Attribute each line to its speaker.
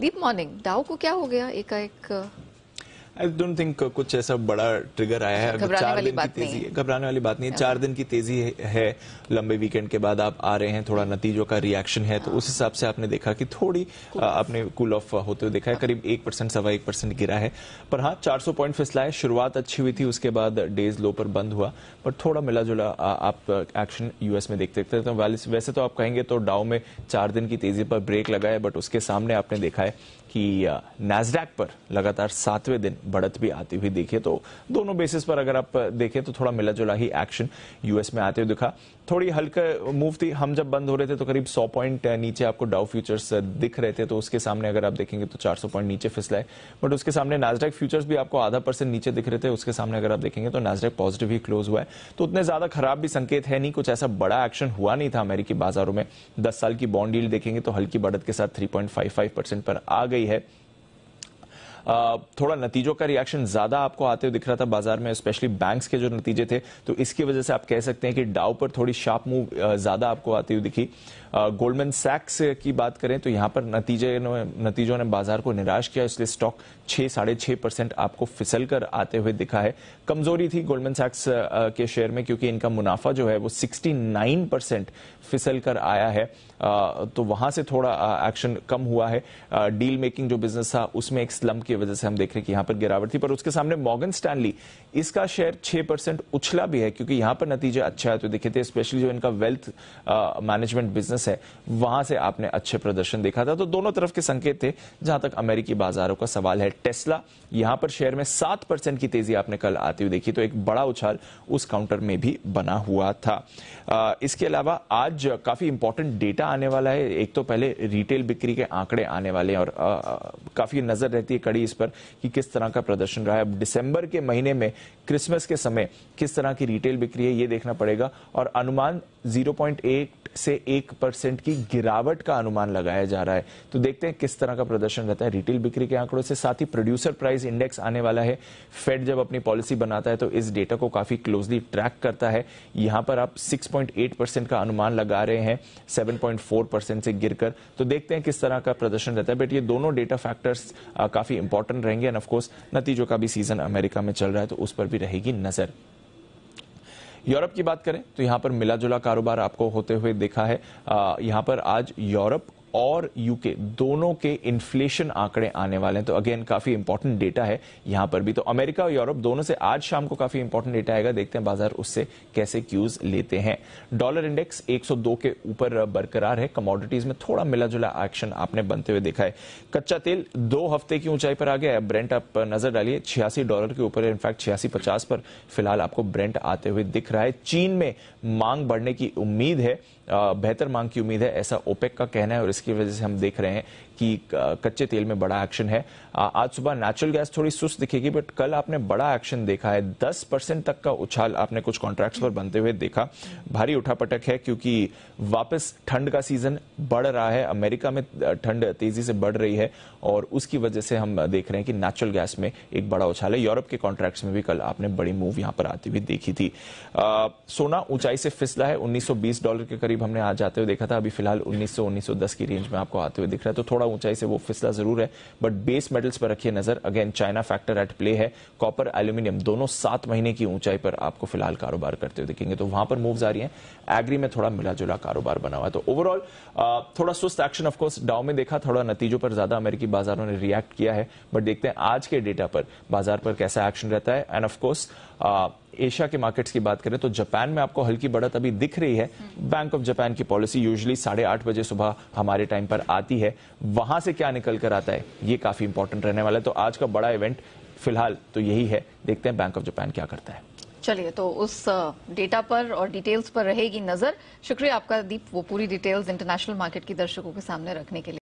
Speaker 1: दीप morning दाऊ को क्या हो गया एकाएक आई डोंट थिंक कुछ ऐसा बड़ा ट्रिगर आया है अगर चार दिन की तेजी है घबराने वाली बात नहीं है चार दिन की तेजी है लंबे वीकेंड के बाद आप आ रहे हैं थोड़ा नतीजों का रिएक्शन है तो हाँ। उस हिसाब से आपने देखा कि थोड़ी आपने कूल ऑफ होते हुए देखा है हाँ। करीब एक परसेंट सवा एक परसेंट गिरा है पर हाँ चार सौ पॉइंट फिसला है शुरुआत अच्छी हुई थी उसके बाद डेज लो पर बंद हुआ पर थोड़ा मिला जुला आप एक्शन यूएस में देखते थे तो वैसे तो आप कहेंगे तो डाउ में चार दिन की तेजी पर ब्रेक लगा है बट उसके सामने आपने देखा है कि नैसडैक पर लगातार सातवें दिन बढ़त भी आती हुई देखिए तो दोनों बेसिस पर अगर आप देखें तो थोड़ा मिला जुला ही एक्शन यूएस में आते हुए दिखा थोड़ी हल्का मूव थी हम जब बंद हो रहे थे तो करीब 100 पॉइंट नीचे आपको डाउ फ्यूचर्स दिख रहे थे तो उसके सामने अगर आप देखेंगे तो 400 पॉइंट नीचे है बट उसके सामने नाजडेक फ्यूचर्स भी आपको आधा परसेंट नीचे दिख रहे थे उसके सामने अगर आप देखेंगे तो नाजडेक पॉजिटिव ही क्लोज हुआ है तो उतने ज्यादा खराब भी संकेत है नहीं कुछ ऐसा बड़ा एक्शन हुआ नहीं था अमेरिकी बाजारों में दस साल की बॉन्ड डील देखेंगे तो हल्की बढ़त के साथ थ्री पर आ गई है थोड़ा नतीजों का रिएक्शन ज्यादा आपको आते हुए दिख रहा था बाजार में स्पेशली बैंक्स के जो नतीजे थे तो इसकी वजह से आप कह सकते हैं कि डाउ पर थोड़ी शार्प मूव ज्यादा आपको आती हुई दिखी गोल्डमैन सैक्स की बात करें तो यहां पर नतीजे नतीजों ने बाजार को निराश किया इसलिए स्टॉक छह साढ़े छह परसेंट आपको फिसल कर आते हुए दिखा है कमजोरी थी गोल्डमैन सैक्स के शेयर में क्योंकि इनका मुनाफा जो है वो सिक्सटी नाइन परसेंट फिसल कर आया है तो वहां से थोड़ा एक्शन कम हुआ है डील मेकिंग जो बिजनेस था उसमें एक स्लम की की वजह से हम देख रहे हैं कि यहां पर गिरावट थी पर उसके सामने मॉगन स्टैनली इसका शेयर छह परसेंट उछला भी है क्योंकि यहां पर नतीजे अच्छा है तो देखे थे स्पेशली जो इनका वेल्थ मैनेजमेंट बिजनेस है वहां से आपने अच्छे प्रदर्शन देखा था तो दोनों तरफ के संकेत थे जहां तक अमेरिकी बाजारों का सवाल है टेस्ला यहां पर शेयर में सात की तेजी आपने कल आती हुई देखी तो एक बड़ा उछाल उस काउंटर में भी बना हुआ था इसके अलावा आज काफी इंपॉर्टेंट डेटा आने वाला है एक तो पहले रिटेल बिक्री के आंकड़े आने वाले हैं और काफी नजर रहती है कड़ी इस पर कि किस तरह का प्रदर्शन रहा है अब दिसंबर के महीने में क्रिसमस के समय किस तरह की रिटेल बिक्री है ये देखना पड़ेगा और अनुमान 0.8 से 1 परसेंट की गिरावट का अनुमान लगाया जा रहा है तो देखते हैं किस तरह का प्रदर्शन रहता है रिटेल बिक्री के आंकड़ों से साथ ही प्रोड्यूसर प्राइस इंडेक्स आने वाला है फेड जब अपनी पॉलिसी बनाता है तो इस डेटा को काफी क्लोजली ट्रैक करता है यहां पर आप 6.8 परसेंट का अनुमान लगा रहे हैं 7.4 परसेंट से गिरकर तो देखते हैं किस तरह का प्रदर्शन रहता है बट ये दोनों डेटा फैक्टर्स काफी इंपॉर्टेंट इंपॉर्टेंट रहेंगे एंड ऑफकोर्स नतीजों का भी सीजन अमेरिका में चल रहा है तो उस पर भी रहेगी नजर यूरोप की बात करें तो यहां पर मिला जुला कारोबार आपको होते हुए देखा है यहां पर आज यूरोप और यूके दोनों के इन्फ्लेशन आंकड़े आने वाले हैं तो अगेन काफी इंपॉर्टेंट डेटा है यहां पर भी तो अमेरिका और यूरोप दोनों से आज शाम को काफी इंपॉर्टेंट डेटा आएगा देखते हैं बाजार उससे कैसे क्यूज लेते हैं डॉलर इंडेक्स 102 के ऊपर बरकरार है कमोडिटीज में थोड़ा मिला जुला एक्शन आपने बनते हुए देखा है कच्चा तेल दो हफ्ते की ऊंचाई पर आ गया है ब्रेंट आप नजर डालिए छियासी डॉलर के ऊपर इनफैक्ट छियासी पचास पर फिलहाल आपको ब्रेंट आते हुए दिख रहा है चीन में मांग बढ़ने की उम्मीद है बेहतर मांग की उम्मीद है ऐसा ओपेक का कहना है और इसके जिसकी वजह से हम देख रहे हैं कि कच्चे तेल में बड़ा एक्शन है आज सुबह नेचुरल गैस थोड़ी सुस्त दिखेगी बट कल आपने बड़ा एक्शन देखा है 10 परसेंट तक का उछाल आपने कुछ कॉन्ट्रैक्ट्स पर बनते हुए देखा भारी उठापटक है क्योंकि वापस ठंड का सीजन बढ़ रहा है अमेरिका में ठंड तेजी से बढ़ रही है और उसकी वजह से हम देख रहे हैं कि नेचुरल गैस में एक बड़ा उछाल है यूरोप के कॉन्ट्रैक्ट्स में भी कल आपने बड़ी मूव यहां पर आती हुई देखी थी सोना ऊंचाई से फिसला है उन्नीस डॉलर के करीब हमने आज जाते हुए देखा था अभी फिलहाल उन्नीस सौ की रेंज में आपको आते हुए दिख रहा है तो थोड़ा ऊंचाई से वो फिसला जरूर है बट बेस मेटल्स पर रखिए नजर again China factor at play है कॉपर एल्यूमिनियम दोनों सात महीने की ऊंचाई पर आपको फिलहाल कारोबार करते हुए दिखेंगे तो वहां पर मूव आ रही है एग्री में थोड़ा मिला जुला कारोबार बना हुआ है तो ओवरऑल थोड़ा सुस्त एक्शन ऑफकोर्स डाउ में देखा थोड़ा नतीजों पर ज्यादा अमेरिकी बाजारों ने रिएक्ट किया है बट देखते हैं आज के डेटा पर बाजार पर कैसा एक्शन रहता है एंड ऑफकोर्स एशिया के मार्केट्स की बात करें तो जापान में आपको हल्की बढ़त अभी दिख रही है बैंक ऑफ जापान की पॉलिसी यूजली साढ़े आठ बजे सुबह हमारे टाइम पर आती है वहां से क्या निकल कर आता है ये काफी इंपॉर्टेंट रहने वाला है तो आज का बड़ा इवेंट फिलहाल तो यही है देखते हैं बैंक ऑफ जापान क्या करता है चलिए तो उस डेटा पर और डिटेल्स पर रहेगी नजर शुक्रिया आपका दीप वो पूरी डिटेल्स इंटरनेशनल मार्केट की दर्शकों के सामने रखने के लिए